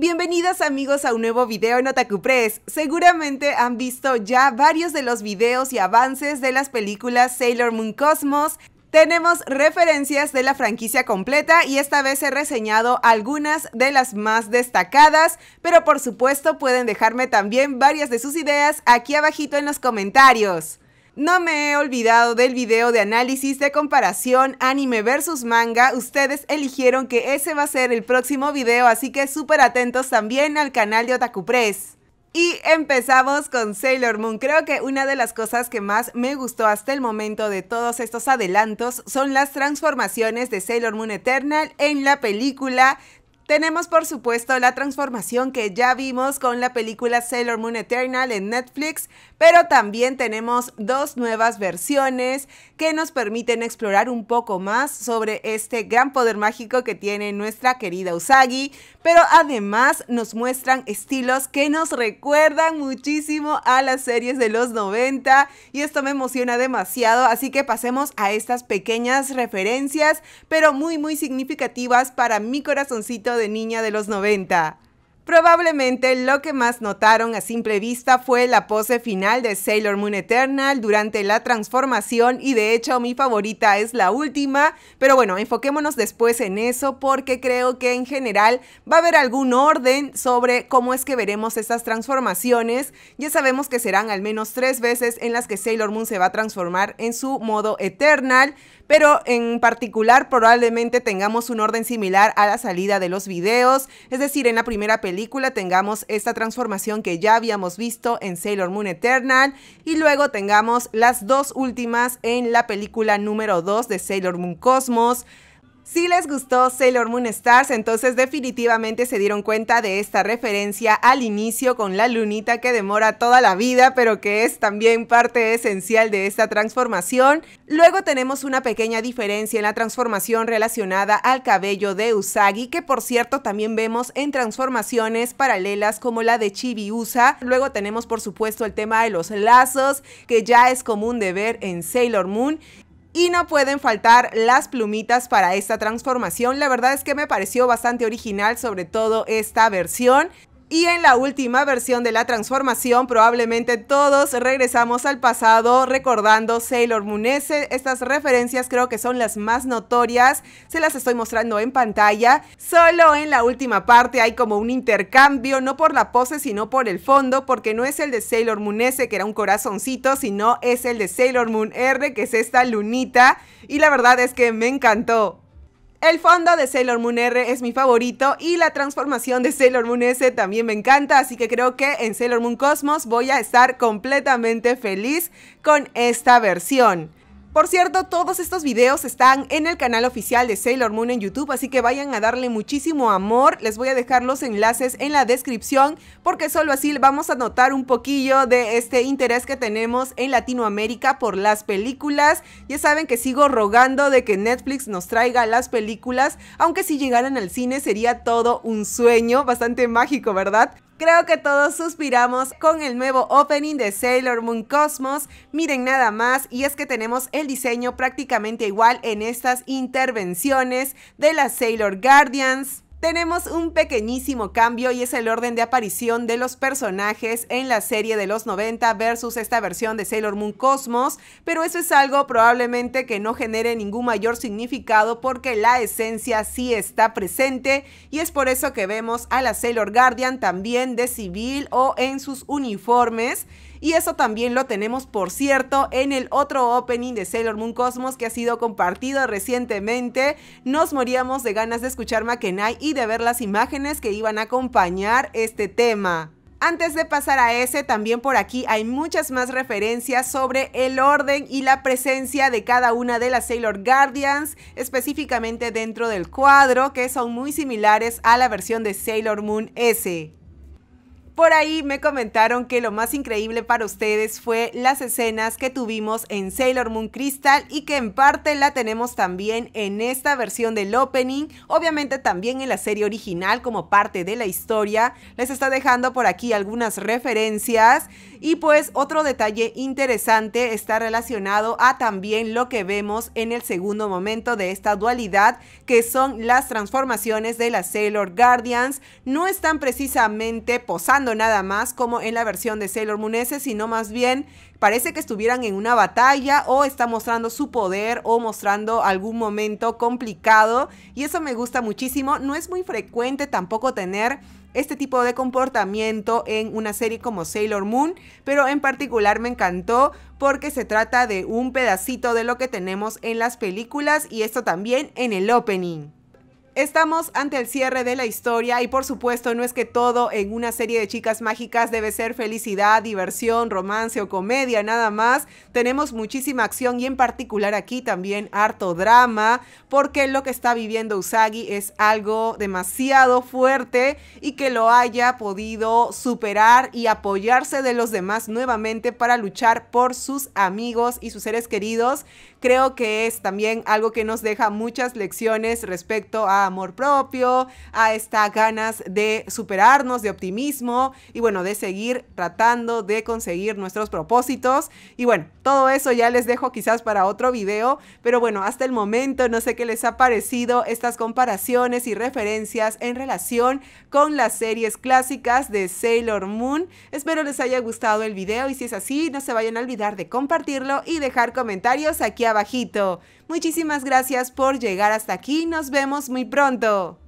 Bienvenidos amigos a un nuevo video en Otaku Press. Seguramente han visto ya varios de los videos y avances de las películas Sailor Moon Cosmos, tenemos referencias de la franquicia completa y esta vez he reseñado algunas de las más destacadas, pero por supuesto pueden dejarme también varias de sus ideas aquí abajito en los comentarios. No me he olvidado del video de análisis de comparación anime versus manga. Ustedes eligieron que ese va a ser el próximo video, así que súper atentos también al canal de Otaku Press. Y empezamos con Sailor Moon. Creo que una de las cosas que más me gustó hasta el momento de todos estos adelantos son las transformaciones de Sailor Moon Eternal en la película tenemos por supuesto la transformación que ya vimos con la película Sailor Moon Eternal en Netflix, pero también tenemos dos nuevas versiones que nos permiten explorar un poco más sobre este gran poder mágico que tiene nuestra querida Usagi, pero además nos muestran estilos que nos recuerdan muchísimo a las series de los 90 y esto me emociona demasiado, así que pasemos a estas pequeñas referencias, pero muy muy significativas para mi corazoncito de niña de los 90. Probablemente lo que más notaron a simple vista fue la pose final de Sailor Moon Eternal durante la transformación y de hecho mi favorita es la última, pero bueno, enfoquémonos después en eso porque creo que en general va a haber algún orden sobre cómo es que veremos estas transformaciones. Ya sabemos que serán al menos tres veces en las que Sailor Moon se va a transformar en su modo Eternal, pero en particular probablemente tengamos un orden similar a la salida de los videos, es decir, en la primera película tengamos esta transformación que ya habíamos visto en Sailor Moon Eternal y luego tengamos las dos últimas en la película número 2 de Sailor Moon Cosmos. Si les gustó Sailor Moon Stars, entonces definitivamente se dieron cuenta de esta referencia al inicio con la lunita que demora toda la vida, pero que es también parte esencial de esta transformación. Luego tenemos una pequeña diferencia en la transformación relacionada al cabello de Usagi, que por cierto también vemos en transformaciones paralelas como la de Chibi Usa. Luego tenemos por supuesto el tema de los lazos, que ya es común de ver en Sailor Moon. Y no pueden faltar las plumitas para esta transformación. La verdad es que me pareció bastante original, sobre todo esta versión. Y en la última versión de la transformación, probablemente todos regresamos al pasado recordando Sailor Moon Estas referencias creo que son las más notorias, se las estoy mostrando en pantalla. Solo en la última parte hay como un intercambio, no por la pose, sino por el fondo, porque no es el de Sailor Moon S, que era un corazoncito, sino es el de Sailor Moon R, que es esta lunita. Y la verdad es que me encantó. El fondo de Sailor Moon R es mi favorito y la transformación de Sailor Moon S también me encanta, así que creo que en Sailor Moon Cosmos voy a estar completamente feliz con esta versión. Por cierto, todos estos videos están en el canal oficial de Sailor Moon en YouTube, así que vayan a darle muchísimo amor. Les voy a dejar los enlaces en la descripción porque solo así vamos a notar un poquillo de este interés que tenemos en Latinoamérica por las películas. Ya saben que sigo rogando de que Netflix nos traiga las películas, aunque si llegaran al cine sería todo un sueño, bastante mágico, ¿verdad? Creo que todos suspiramos con el nuevo opening de Sailor Moon Cosmos. Miren nada más, y es que tenemos el diseño prácticamente igual en estas intervenciones de las Sailor Guardians. Tenemos un pequeñísimo cambio y es el orden de aparición de los personajes en la serie de los 90 versus esta versión de Sailor Moon Cosmos, pero eso es algo probablemente que no genere ningún mayor significado porque la esencia sí está presente y es por eso que vemos a la Sailor Guardian también de civil o en sus uniformes. Y eso también lo tenemos, por cierto, en el otro opening de Sailor Moon Cosmos que ha sido compartido recientemente. Nos moríamos de ganas de escuchar Makenai y de ver las imágenes que iban a acompañar este tema. Antes de pasar a ese, también por aquí hay muchas más referencias sobre el orden y la presencia de cada una de las Sailor Guardians, específicamente dentro del cuadro, que son muy similares a la versión de Sailor Moon S. Por ahí me comentaron que lo más increíble para ustedes fue las escenas que tuvimos en Sailor Moon Crystal y que en parte la tenemos también en esta versión del opening, obviamente también en la serie original como parte de la historia. Les está dejando por aquí algunas referencias y pues otro detalle interesante está relacionado a también lo que vemos en el segundo momento de esta dualidad que son las transformaciones de las Sailor Guardians. No están precisamente posando nada más como en la versión de Sailor Moon S, sino más bien parece que estuvieran en una batalla o está mostrando su poder o mostrando algún momento complicado y eso me gusta muchísimo. No es muy frecuente tampoco tener este tipo de comportamiento en una serie como Sailor Moon, pero en particular me encantó porque se trata de un pedacito de lo que tenemos en las películas y esto también en el opening. Estamos ante el cierre de la historia y por supuesto no es que todo en una serie de chicas mágicas debe ser felicidad, diversión, romance o comedia, nada más. Tenemos muchísima acción y en particular aquí también harto drama, porque lo que está viviendo Usagi es algo demasiado fuerte y que lo haya podido superar y apoyarse de los demás nuevamente para luchar por sus amigos y sus seres queridos. Creo que es también algo que nos deja muchas lecciones respecto a amor propio, a estas ganas de superarnos, de optimismo y bueno, de seguir tratando de conseguir nuestros propósitos. Y bueno, todo eso ya les dejo quizás para otro video, pero bueno, hasta el momento no sé qué les ha parecido estas comparaciones y referencias en relación con las series clásicas de Sailor Moon. Espero les haya gustado el video y si es así, no se vayan a olvidar de compartirlo y dejar comentarios aquí abajito. Muchísimas gracias por llegar hasta aquí, nos vemos muy pronto pronto.